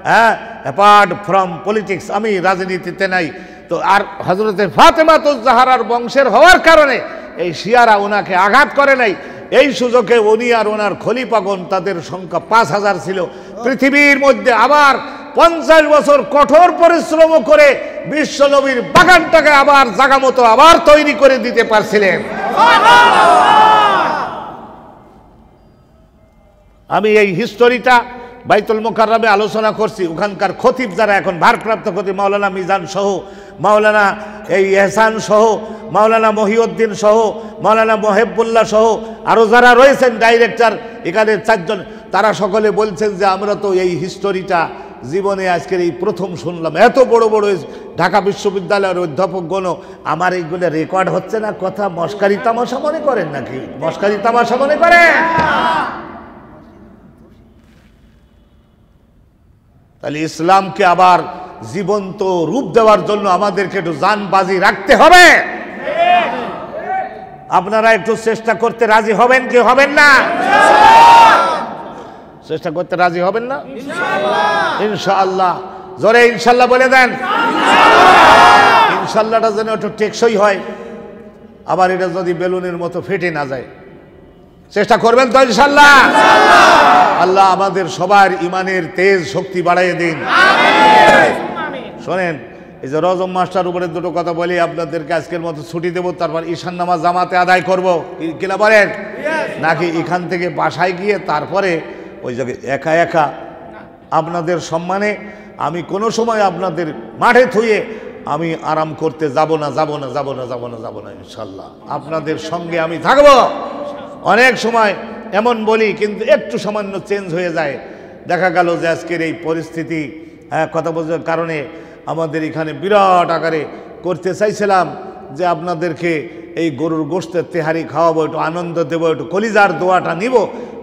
হ্যাঁ অ্যাপার্ট ফ্রম পলিটিক্স আমি রাজনীতিতে নাই তো আর হজরতে ফাতেমা তো জাহারার বংশের হওয়ার কারণে এই শিয়ারা ওনাকে আঘাত করে নাই এই সুযোগে উনি আর ওনার খলিপাগন তাদের সংখ্যা পাঁচ হাজার ছিল পৃথিবীর মধ্যে আবার পঞ্চাশ বছর কঠোর পরিশ্রম করে বিশ্বনবীর বাগানটাকে আবার জাগা মতো আবার তৈরি করে দিতে পারছিলেন আমি এই হিস্টোরিটা বাইতুল মোকারে আলোচনা করছি ওখানকার খতিব যারা এখন ভারপ্রাপ্ত খতিব মাওলানা মিজান সহ মাওলানা এই এহসান সহ মাওলানা মহিউদ্দিন সহ মাওলানা মহেবুল্লাহ সহ আরও যারা রয়েছেন ডাইরেক্টর এখানে চারজন তারা সকলে বলছেন যে আমরা তো এই হিস্টোরিটা জীবনে আজকের এই প্রথম শুনলাম এত বড় বড় ঢাকা বিশ্ববিদ্যালয়ের অধ্যাপকগণও আমার এইগুলো রেকর্ড হচ্ছে না কথা মস্কারি তামাশা মনে করেন নাকি মস্কারি তামাশা মনে করেন তাহলে ইসলামকে আবার জীবন্ত রূপ দেওয়ার জন্য আমাদেরকে একটু বাজি রাখতে হবে আপনারা একটু চেষ্টা করতে রাজি হবেন কি হবেন না চেষ্টা করতে রাজি হবেন না ইনশাআল্লাহ জোরে ইনশাল্লাহ বলে দেন ইনশাল্লাহটা যেন একটু টেকসই হয় আবার এটা যদি বেলুনের মতো ফেটে না যায় চেষ্টা করবেন তো ইনশাল্লাহ আল্লাহ আমাদের সবার ইমানের তেজ শক্তি বাড়াই দিন শোনেন এই যে রজম মাস্টার উপরে দুটো কথা বলি আপনাদেরকে আজকের মতো ছুটি দেবো তারপর ঈশান নামাজ জামাতে আদায় করবো কিনা বলেন নাকি এখান থেকে বাসায় গিয়ে তারপরে ওই জায়গায় একা একা আপনাদের সম্মানে আমি কোনো সময় আপনাদের মাঠে থুয়ে আমি আরাম করতে যাব না যাব না যাব না যাব না যাব না ইনশাল্লাহ আপনাদের সঙ্গে আমি থাকব অনেক সময় এমন বলি কিন্তু একটু সামান্য চেঞ্জ হয়ে যায় দেখা গেল যে আজকের এই পরিস্থিতি হ্যাঁ, কথা বোঝার কারণে আমাদের এখানে বিরাট আকারে করতে চাইছিলাম যে আপনাদেরকে এই গরুর গোষ্ঠের তেহারি খাওয়াবো একটু আনন্দ দেবো একটু কলিজার দোয়াটা নিব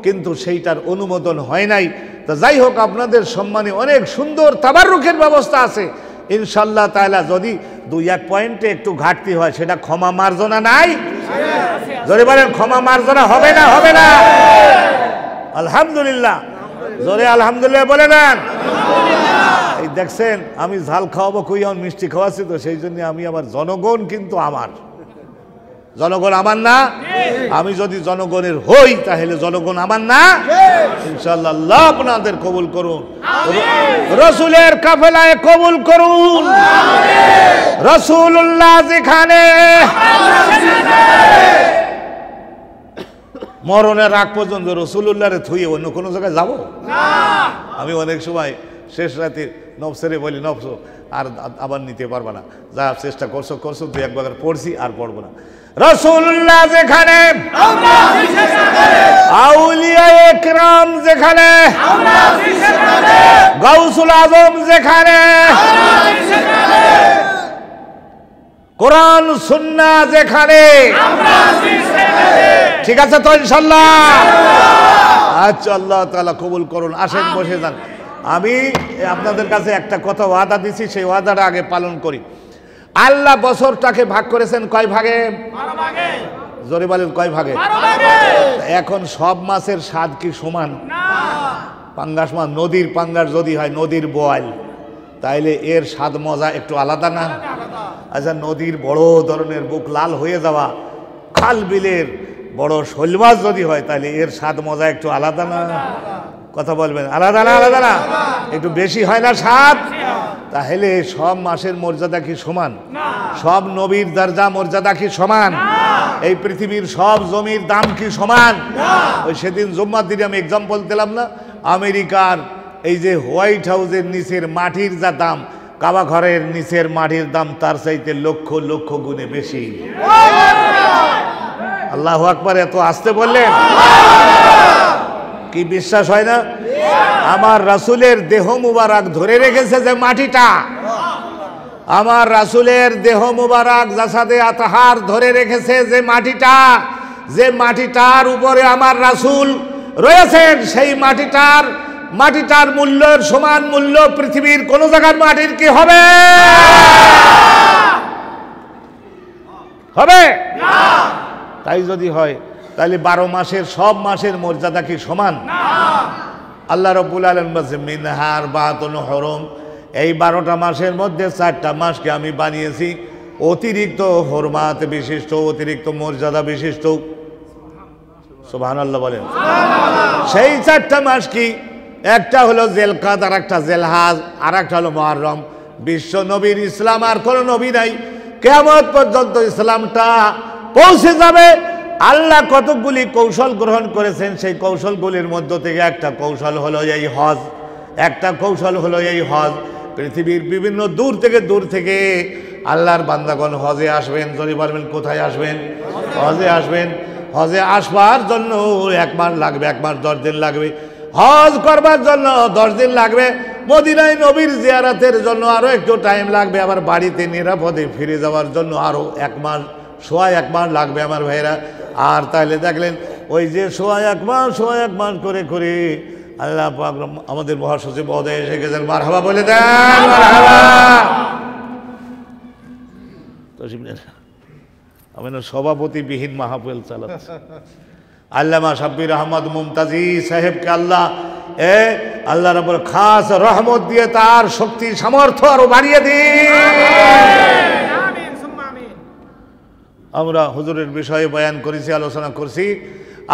কিন্তু সেইটার অনুমোদন হয় নাই তা যাই হোক আপনাদের সম্মানে অনেক সুন্দর তাবারুখের ব্যবস্থা আছে ইনশাল্লাহ তাইলা যদি দুই এক পয়েন্টে একটু ঘাটতি হয় সেটা ক্ষমা মার্জনা নাই যদি বলেন ক্ষমা মার্জনা হবে না হবে না আলহামদুলিল্লাহ জোরে আলহামদুলিল্লাহ বলে না দেখছেন আমি ঝাল খাওয়াবো কই আমার মিষ্টি খাওয়াচ্ছি তো সেই জন্য আমি আমার জনগণ কিন্তু আমার জনগণ আমার না আমি যদি জনগণের হই তাহলে জনগণ আমার না ইনশাল্লাহ আপনাদের কবুল করুন রসুলের কাফেলায় কবুল করুন রসুল্লাহ যেখানে মরণের আগ পর্যন্ত রসুল্লাহরে থুয়ে অন্য কোনো জায়গায় যাবো আমি অনেক সময় শেষ রাতে নবসরে বলি নবস আর আবার নিতে পারবো না যা চেষ্টা করছো করছো দু একবার পড়ছি আর পড়বো না রসুল্লাহ যেখানে আউলিয়া একরাম যেখানে গৌসুল আজম যেখানে কোরআন সুন্না যেখানে ঠিক আছে তো ইনশাল্লাহ আচ্ছা আল্লাহ তালা কবুল করুন আসেন বসে যান আমি আপনাদের কাছে একটা কথা ওয়াদা দিছি সেই ওয়াদাটা আগে পালন করি আল্লাহ বছরটাকে ভাগ করেছেন কয় ভাগে জোরে বলেন কয় ভাগে এখন সব মাছের স্বাদ কি সমান পাঙ্গাস মাছ নদীর পাঙ্গাস যদি হয় নদীর বয়াল তাইলে এর স্বাদ মজা একটু আলাদা না আচ্ছা নদীর বড় ধরনের বুক লাল হয়ে যাওয়া খাল বিলের বড় শৈলবাস যদি হয় তাহলে এর স্বাদ মজা একটু আলাদা না কথা বলবেন আলাদা না আলাদা না একটু বেশি হয় না সাত তাহলে সব মাসের মর্যাদা কি সমান সব নবীর দরজা মর্যাদা কি সমান এই পৃথিবীর সব জমির দাম কি সমান ওই সেদিন জুম্মার দিনে আমি এক্সাম্পল দিলাম না আমেরিকার এই যে হোয়াইট হাউসের নিচের মাটির যা দাম কাবা ঘরের নিচের মাটির দাম তার চাইতে লক্ষ লক্ষ গুণে বেশি আল্লাহ আকবার এত আসতে বললেন কি বিশ্বাস হয় না আমার রাসুলের দেহ মুবারক ধরে রেখেছে যে মাটিটা আমার রাসুলের দেহ মুবারক জাসাদে আতহার ধরে রেখেছে যে মাটিটা যে মাটিটার উপরে আমার রাসুল রয়েছেন সেই মাটিটার মাটিটার মূল্যের সমান মূল্য পৃথিবীর কোন জায়গার মাটির কি হবে হবে তাই যদি হয় তাহলে বারো মাসের সব মাসের মর্যাদা কি সমান আল্লাহ রব্বুল আলম বলছে মিনহার বাতন হরম এই বারোটা মাসের মধ্যে চারটা মাসকে আমি বানিয়েছি অতিরিক্ত হরমাত বিশিষ্ট অতিরিক্ত মর্যাদা বিশিষ্ট সোভান আল্লাহ বলেন সেই চারটা মাস কি একটা হলো জেলকাত আর একটা জেলহাজ আর একটা হলো মহারম বিশ্ব নবীর ইসলাম আর কোনো নবী নাই কেমন পর্যন্ত ইসলামটা পৌঁছে যাবে আল্লাহ কতকগুলি কৌশল গ্রহণ করেছেন সেই কৌশলগুলির মধ্য থেকে একটা কৌশল হলো এই হজ একটা কৌশল হলো এই হজ পৃথিবীর বিভিন্ন দূর থেকে দূর থেকে আল্লাহর বান্দাগণ হজে আসবেন যদি পারবেন কোথায় আসবেন হজে আসবেন হজে আসবার জন্য এক মাস লাগবে এক মাস দশ দিন লাগবে হজ করবার জন্য দশ দিন লাগবে মদিনায় নবীর জিয়ারাতের জন্য আরও একটু টাইম লাগবে আবার বাড়িতে নিরাপদে ফিরে যাওয়ার জন্য আরও এক মাস সোয়া এক মাস লাগবে আমার ভাইরা আর তাহলে দেখলেন ওই যে সোয়া এক মাস সোয়া এক মাস করে করে আল্লাহ আমাদের মহাসচিব মহোদয় এসে গেছেন মার হাবা বলে দেন আমি সভাপতিবিহীন মাহফিল চালাচ্ছে আল্লামা সাব্বির আহমদ মুমতাজি সাহেবকে আল্লাহ এ আল্লাহর উপর খাস রহমত দিয়ে তার শক্তি সামর্থ্য আরো বাড়িয়ে দিন আমরা হুজুরের বিষয়ে বয়ান করেছি আলোচনা করছি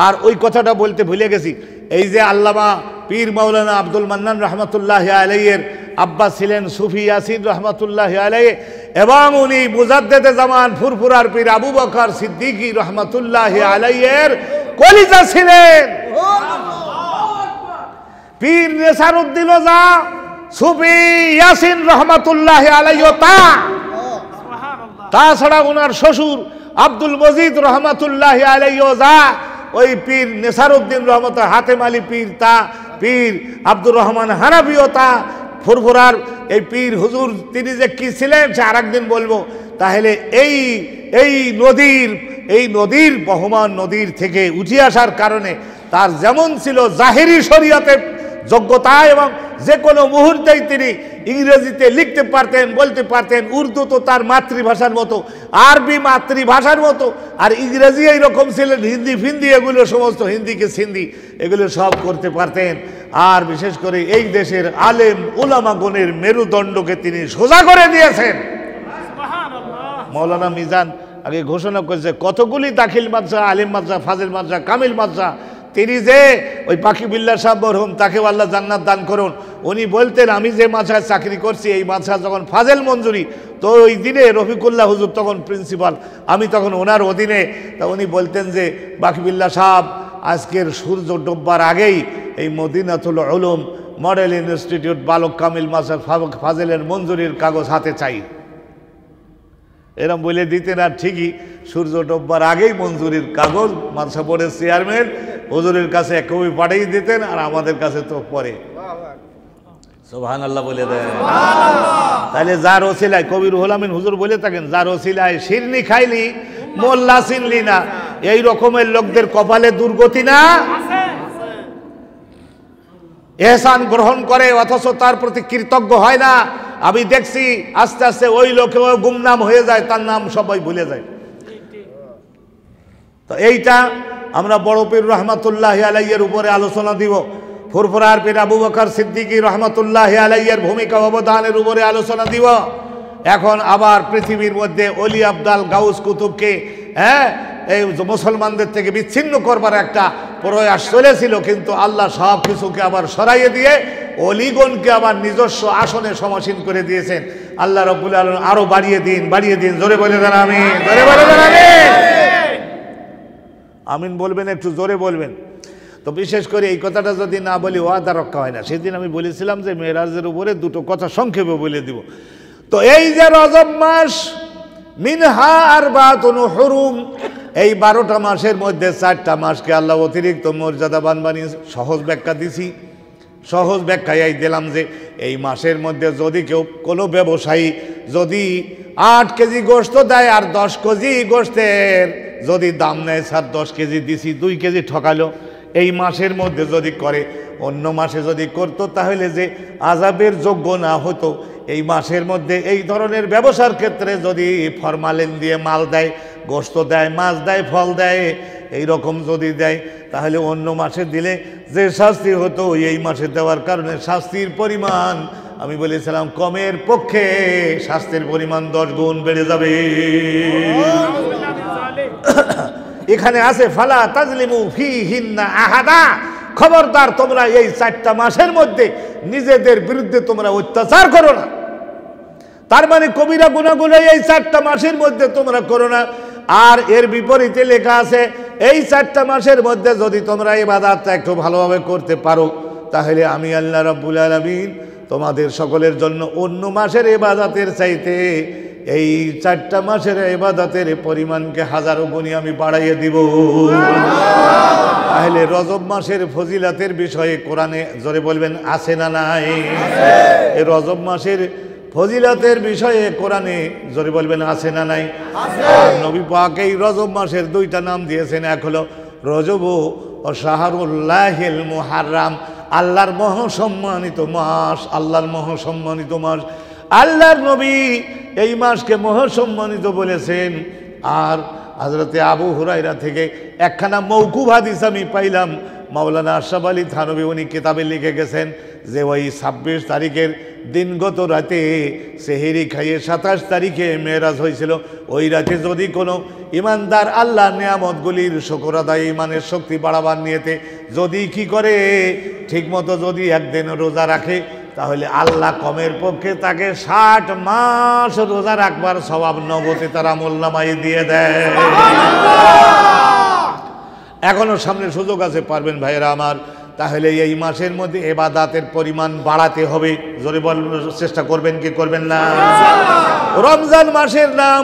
আর ওই কথাটা বলতে ভুলে গেছি এই যে আল্লামা পীর মাওলানা আব্দুল মান্নান রহমতুল্লাহ আলাইয়ের আব্বা ছিলেন সুফি ইয়াসির রহমতুল্লাহ আলাই এবং উনি মুজাদ্দেদে জামান ফুরফুরার পীর আবু বকর সিদ্দিকি রহমতুল্লাহ আলাইয়ের কলিজা ছিলেন পীর নেসারুদ্দিনও ওজা সুফি ইয়াসিন রহমতুল্লাহ আলাইও তাছাড়া ওনার শ্বশুর আব্দুল মজিদ আলাই ওজা ওই পীর নেসারুদ্দিন রহমত হাতেম আলী পীর তা পীর আব্দুর রহমান হানাবিও তা ফুরফুরার এই পীর হুজুর তিনি যে কী ছিলেন সে আরেকদিন বলবো তাহলে এই এই নদীর এই নদীর বহমান নদীর থেকে উঠে আসার কারণে তার যেমন ছিল জাহেরি শরীয়তে যোগ্যতা এবং যে কোনো মুহূর্তেই তিনি ইংরেজিতে লিখতে পারতেন বলতে পারতেন উর্দু তো তার মাতৃভাষার মতো আরবি মাতৃভাষার মতো আর ইংরেজি এইরকম ছিলেন হিন্দি ফিন্দি এগুলো সমস্ত হিন্দিকে সিন্দি এগুলো সব করতে পারতেন আর বিশেষ করে এই দেশের আলেম ওলামাগণের মেরুদণ্ডকে তিনি সোজা করে দিয়েছেন মৌলানা মিজান আগে ঘোষণা করেছে কতগুলি দাখিল মাদ্রা আলিম মাদ্রা ফাজিল মাদ্রা কামিল মাদ্রা তিনি যে ওই পাখি বিল্লা সাহ বরহুম তাকেও আল্লাহ জান্নাত দান করুন উনি বলতেন আমি যে মাছায় চাকরি করছি এই মাছা যখন ফাজেল মঞ্জুরি তো ওই দিনে রফিকুল্লাহ হুজুর তখন প্রিন্সিপাল আমি তখন ওনার অধীনে তা উনি বলতেন যে বিল্লা সাহ আজকের সূর্য ডোববার আগেই এই মদিনাতুল আলম মডেল ইনস্টিটিউট বালক কামিল মাসের ফাজেলের মঞ্জুরির কাগজ হাতে চাই এরম বলে দিতেন আর ঠিকই সূর্য ডোববার আগেই মঞ্জুরির কাগজ বোর্ডের চেয়ারম্যান হুজুরের কাছে কবি পাঠিয়ে দিতেন আর আমাদের কাছে তো পরে সোহান আল্লাহ বলে দেন তাহলে যার ওসিলায় কবির হোলামিন হুজুর বলে থাকেন যার ওসিলায় শিরনি খাইলি মোল্লা চিনলি না এই রকমের লোকদের কপালে দুর্গতি না এহসান গ্রহণ করে অথচ তার প্রতি কৃতজ্ঞ হয় না আমি দেখছি আস্তে আস্তে ওই লোকেও গুমনাম হয়ে যায় তার নাম সবাই ভুলে যায় তো এইটা আমরা বড় পীর রহমাতুল্লাহ আলাইয়ের উপরে আলোচনা দিব ফুরফুরার পীর আবু বকর সিদ্দিকী রহমতুল্লাহ আলাইয়ের ভূমিকা অবদানের উপরে আলোচনা দিব এখন আবার পৃথিবীর মধ্যে অলি আবদাল গাউস কুতুবকে হ্যাঁ এই মুসলমানদের থেকে বিচ্ছিন্ন করবার একটা প্রয়াস চলেছিল কিন্তু আল্লাহ সব কিছুকে আবার সরাইয়ে দিয়ে অলিগণকে আবার নিজস্ব আসনে সমাসীন করে দিয়েছেন আল্লাহ রবুল আলম আরও বাড়িয়ে দিন বাড়িয়ে দিন জোরে বলে দেন আমি জোরে বলে দেন আমি আমিন বলবেন একটু জোরে বলবেন তো বিশেষ করে এই কথাটা যদি না বলি ওয়াদা রক্ষা হয় না সেদিন আমি বলেছিলাম যে মেয়েরাজের উপরে দুটো কথা সংক্ষেপে বলে দিব তো এই যে রজব মাস মিনহা আর বা হরুম এই বারোটা মাসের মধ্যে চারটা মাসকে আল্লাহ অতিরিক্ত মর্যাদা বানিয়ে সহজ ব্যাখ্যা দিছি সহজ ব্যাখ্যায় দিলাম যে এই মাসের মধ্যে যদি কেউ কোনো ব্যবসায়ী যদি আট কেজি গোস্ত দেয় আর দশ কেজি গোস্তের যদি দাম নেয় স্যার দশ কেজি দিছি দুই কেজি ঠকালো এই মাসের মধ্যে যদি করে অন্য মাসে যদি করত তাহলে যে আজাবের যোগ্য না হতো এই মাসের মধ্যে এই ধরনের ব্যবসার ক্ষেত্রে যদি ফরমালিন দিয়ে মাল দেয় গোস্ত দেয় মাছ দেয় ফল দেয় এই রকম যদি দেয় তাহলে অন্য মাসে দিলে যে শাস্তি হতো এই মাসে দেওয়ার কারণে শাস্তির পরিমাণ আমি বলেছিলাম কমের পক্ষে স্বাস্থ্যের পরিমাণ দশ গুণ বেড়ে যাবে এখানে আছে ফালা তাজলিমু ফি হিন্না আহাদা খবরদার তোমরা এই চারটা মাসের মধ্যে নিজেদের বিরুদ্ধে তোমরা অত্যাচার করো না তার মানে কবিরা গুণাগুলো এই চারটা মাসের মধ্যে তোমরা করো না আর এর বিপরীতে লেখা আছে এই চারটা মাসের মধ্যে যদি তোমরা এই বাজারটা একটু ভালোভাবে করতে পারো তাহলে আমি আল্লাহ রব্বুল আলমিন তোমাদের সকলের জন্য অন্য মাসের এবাদাতের চাইতে এই চারটা মাসের এবাদাতের পরিমাণকে হাজারো গুণি আমি বাড়াইয়ে দিব তাহলে রজব মাসের ফজিলাতের বিষয়ে কোরআনে জোরে বলবেন আছে না নাই এই রজব মাসের ফজিলাতের বিষয়ে কোরআনে জোরে বলবেন আছে না নাই নবী পাক এই রজব মাসের দুইটা নাম দিয়েছেন এক হলো রজব ও শাহরুল্লাহ মুহারাম আল্লাহর মহাসম্মানিত মাস আল্লাহর মহাসম্মানিত মাস আল্লাহর নবী এই মাসকে মহাসম্মানিত বলেছেন আর হজরতে আবু হুরাইরা থেকে একখানা মৌকুভাদিস আমি পাইলাম মাওলানা আশরাফ আলী থানবী উনি কিতাবে লিখে গেছেন যে ওই ছাব্বিশ তারিখের দিনগত রাতে সেহেরি খাইয়ে সাতাশ তারিখে মেয়েরাজ হয়েছিল ওই রাতে যদি কোনো ইমানদার আল্লাহ নিয়ামতগুলির শকর আদায় ইমানের শক্তি বাড়াবার নিয়েতে যদি কি করে ঠিকমতো যদি একদিন রোজা রাখে তাহলে আল্লাহ কমের পক্ষে তাকে ষাট মাস রোজা রাখবার স্বভাব নগদে তারা মোল্লামাই দিয়ে দেয় এখনও সামনে সুযোগ আছে পারবেন ভাইয়েরা আমার তাহলে এই মাসের মধ্যে এবাদাতের পরিমাণ বাড়াতে হবে জোরে বল চেষ্টা করবেন কি করবেন না রমজান মাসের নাম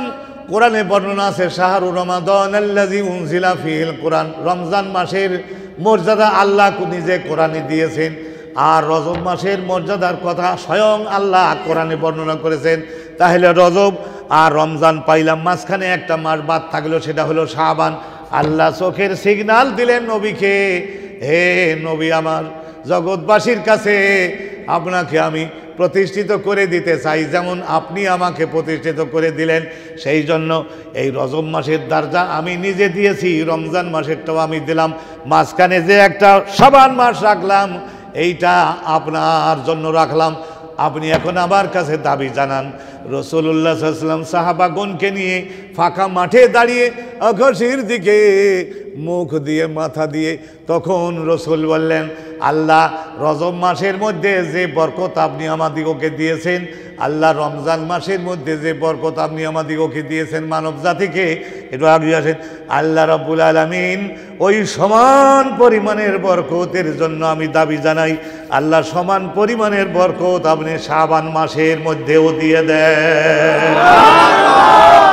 কোরআনে বর্ণনা আছে শাহরু রমাদন আল্লাজি কোরআন রমজান মাসের মর্যাদা আল্লাহ নিজে কোরআনে দিয়েছেন আর রজব মাসের মর্যাদার কথা স্বয়ং আল্লাহ কোরআনে বর্ণনা করেছেন তাহলে রজব আর রমজান পাইলাম মাঝখানে একটা মাস বাদ থাকলো সেটা হলো শাহবান আল্লাহ চোখের সিগনাল দিলেন নবীকে হে নবী আমার জগৎবাসীর কাছে আপনাকে আমি প্রতিষ্ঠিত করে দিতে চাই যেমন আপনি আমাকে প্রতিষ্ঠিত করে দিলেন সেই জন্য এই রজব মাসের দরজা আমি নিজে দিয়েছি রমজান মাসেরটাও আমি দিলাম মাঝখানে যে একটা সাবান মাস রাখলাম এইটা আপনার জন্য রাখলাম আপনি এখন আমার কাছে দাবি জানান রসুল্লাহ আসলাম সাহাবাগনকে নিয়ে ফাঁকা মাঠে দাঁড়িয়ে অঘসির দিকে মুখ দিয়ে মাথা দিয়ে তখন রসুল বললেন আল্লাহ রজম মাসের মধ্যে যে বরকত আপনি আমাদিগকে দিয়েছেন আল্লাহ রমজান মাসের মধ্যে যে বরকত আপনি আমাদিগকে দিয়েছেন মানব জাতিকে একটু আগে আসেন আল্লাহ রব্বুল আলমিন ওই সমান পরিমাণের বরকতের জন্য আমি দাবি জানাই আল্লাহ সমান পরিমাণের বরকত আপনি শাবান মাসের মধ্যেও দিয়ে দেয়